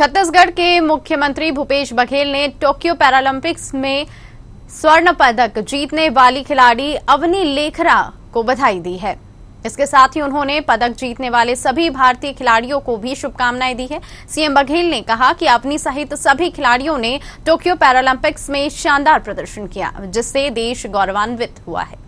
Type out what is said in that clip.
छत्तीसगढ़ के मुख्यमंत्री भूपेश बघेल ने टोक्यो पैरालंपिक्स में स्वर्ण पदक जीतने वाली खिलाड़ी अवनी लेखरा को बधाई दी है इसके साथ ही उन्होंने पदक जीतने वाले सभी भारतीय खिलाड़ियों को भी शुभकामनाएं दी है सीएम बघेल ने कहा कि अपनी सहित सभी खिलाड़ियों ने टोक्यो पैरालंपिक्स में शानदार प्रदर्शन किया जिससे देश गौरवान्वित हुआ है